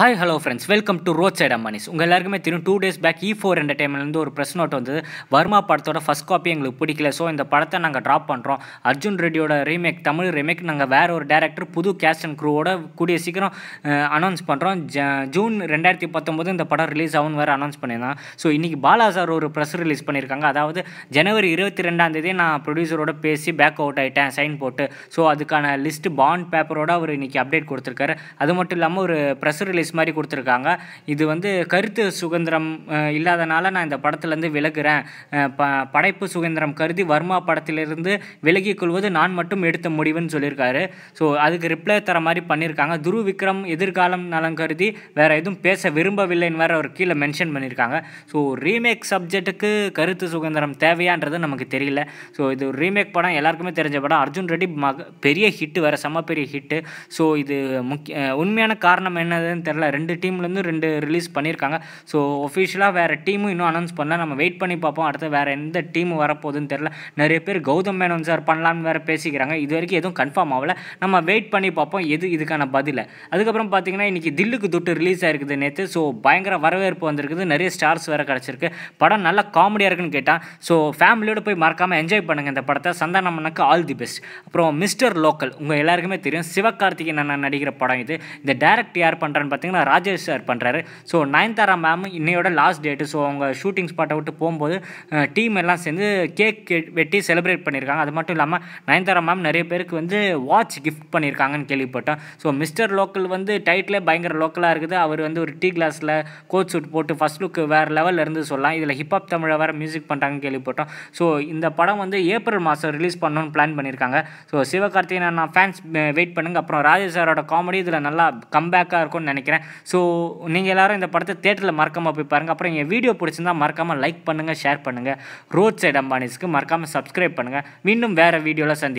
hi hello friends welcome to roadside அம்மானிஸ் உங்கள் எல்லாருக்குமே தெரியும் two days back E four என்டர்டைன்மெண்ட்லேருந்து ஒரு ப்ரெஸ் நோட் வந்து வர்மா படத்தோட ஃபஸ்ட் காப்பி எங்களுக்கு பிடிக்கல ஸோ இந்த படத்தை நாங்கள் ட்ராப் பண்ணுறோம் அர்ஜுன் ரெட்டியோட ரீமேக் தமிழ் ரீமேக் நாங்கள் வேறு ஒரு டேரக்டர் புது கேஸ்ட் அண்ட் க்ரூவோட கூடிய சீக்கிரம் அனௌன்ஸ் பண்ணுறோம் ஜூன் ரெண்டாயிரத்தி பத்தொம்போது இந்த படம் ரிலீஸ் ஆகும் வேறு அனௌன்ஸ் பண்ணியிருந்தான் ஸோ இன்றைக்கி பாலா சார் ஒரு ப்ரெஸ் ரிலீஸ் பண்ணியிருக்காங்க அதாவது ஜனவரி இருபத்தி ரெண்டாந்தேதி நான் ப்ரொடியூசரோட பேசி பேக் அவுட் ஆகிட்டேன் சைன் போட்டு ஸோ அதுக்கான லிஸ்ட் பாண்ட் பேப்பரோட அவர் இன்றைக்கி அப்டேட் கொடுத்துருக்காரு அது மட்டும் இல்லாமல் ஒரு ப்ரெஸ் ரிலீஸ் நோட்டீஸ் மாதிரி கொடுத்துருக்காங்க இது வந்து கருத்து சுதந்திரம் இல்லாதனால நான் இந்த படத்துலேருந்து விலகுறேன் ப படைப்பு சுதந்திரம் கருதி வர்மா படத்திலிருந்து விலகிக் கொள்வது நான் மட்டும் எடுத்த முடிவுன்னு சொல்லியிருக்காரு ஸோ அதுக்கு ரிப்ளை தர மாதிரி பண்ணியிருக்காங்க துரு விக்ரம் எதிர்காலம் நலம் கருதி வேறு எதுவும் பேச விரும்பவில்லைன்னு வேறு அவர் கீழே மென்ஷன் பண்ணியிருக்காங்க ஸோ ரீமேக் சப்ஜெக்ட்டுக்கு கருத்து சுதந்திரம் தேவையான்றது நமக்கு தெரியல ஸோ இது ரீமேக் படம் எல்லாருக்குமே தெரிஞ்ச படம் அர்ஜுன் ரெட்டி மக பெரிய ஹிட்டு வேறு செம்ம பெரிய ஹிட்டு ஸோ இது முக்கிய உண்மையான காரணம் என்னதுன்னு தெரியல பண்ணல ரெண்டு டீம்லேருந்து ரெண்டு ரிலீஸ் பண்ணியிருக்காங்க ஸோ ஒஃபிஷியலாக வேறு டீமும் இன்னும் அனௌன்ஸ் பண்ணல நம்ம வெயிட் பண்ணி பார்ப்போம் அடுத்து வேறு எந்த டீம் வரப்போகுதுன்னு தெரில நிறைய பேர் கௌதம் மேனன் சார் பண்ணலான்னு வேறு பேசிக்கிறாங்க இது வரைக்கும் எதுவும் கன்ஃபார்ம் ஆகலை நம்ம வெயிட் பண்ணி பார்ப்போம் எது இதுக்கான பதில் அதுக்கப்புறம் பார்த்தீங்கன்னா இன்றைக்கி தில்லுக்கு தொட்டு ரிலீஸ் ஆகிருக்குது நேற்று ஸோ பயங்கர வரவேற்பு வந்திருக்குது நிறைய ஸ்டார்ஸ் வேறு கிடச்சிருக்கு படம் நல்லா காமெடியாக இருக்குன்னு கேட்டான் ஸோ ஃபேமிலியோடு போய் மறக்காமல் என்ஜாய் பண்ணுங்கள் இந்த படத்தை சந்தானம் ஆல் தி பெஸ்ட் அப்புறம் மிஸ்டர் லோக்கல் உங்கள் எல்லாருக்குமே தெரியும் சிவகார்த்திகேயன் அண்ணன் நடிக்கிற படம் இது இந்த டேரக்ட் யார் பண்ணுறான்னு பார்த்தீங்கன்னா ராஜேஷ் சார் பண்ணுறாரு ஸோ நயன்தாரா மேம் இன்னையோட லாஸ்ட் டேட்டு ஸோ அவங்க ஷூட்டிங் ஸ்பாட்டை விட்டு போகும்போது டீம் எல்லாம் சேர்ந்து கேக் வெட்டி செலிப்ரேட் பண்ணியிருக்காங்க அது மட்டும் இல்லாமல் நயன்தாரா மேம் நிறைய பேருக்கு வந்து வாட்ச் கிஃப்ட் பண்ணியிருக்காங்கன்னு கேள்விப்பட்டோம் ஸோ மிஸ்டர் லோக்கல் வந்து டைட்டில் பயங்கர லோக்கலாக இருக்குது அவர் வந்து ஒரு டீ கிளாஸில் கோட் சூட் போட்டு ஃபஸ்ட் லுக் வேறு லெவலில் இருந்து சொல்லலாம் இதில் ஹிப்ஹாப் தமிழை வேறு மியூசிக் பண்ணுறாங்கன்னு கேள்விப்பட்டோம் ஸோ இந்த படம் வந்து ஏப்ரல் மாதம் ரிலீஸ் பண்ணணும்னு பிளான் பண்ணியிருக்காங்க ஸோ சிவகார்த்திகேயன் நான் ஃபேன்ஸ் வெயிட் பண்ணுங்கள் அப்புறம் ராஜேஷ் சாரோட காமெடி இதில் நல்லா கம்பேக்காக இருக்கும்னு நினைக்கிறேன் நினைக்கிறேன் ஸோ நீங்கள் எல்லோரும் இந்த படத்தை தேட்டரில் மறக்காமல் போய் பாருங்கள் அப்புறம் எங்கள் வீடியோ பிடிச்சிருந்தா மறக்காமல் லைக் பண்ணுங்கள் ஷேர் பண்ணுங்கள் ரோட் சைட் அம்பானிஸ்க்கு மறக்காமல் சப்ஸ்கிரைப் பண்ணுங்கள் மீண்டும் வேறு வீடியோவில் சந்தி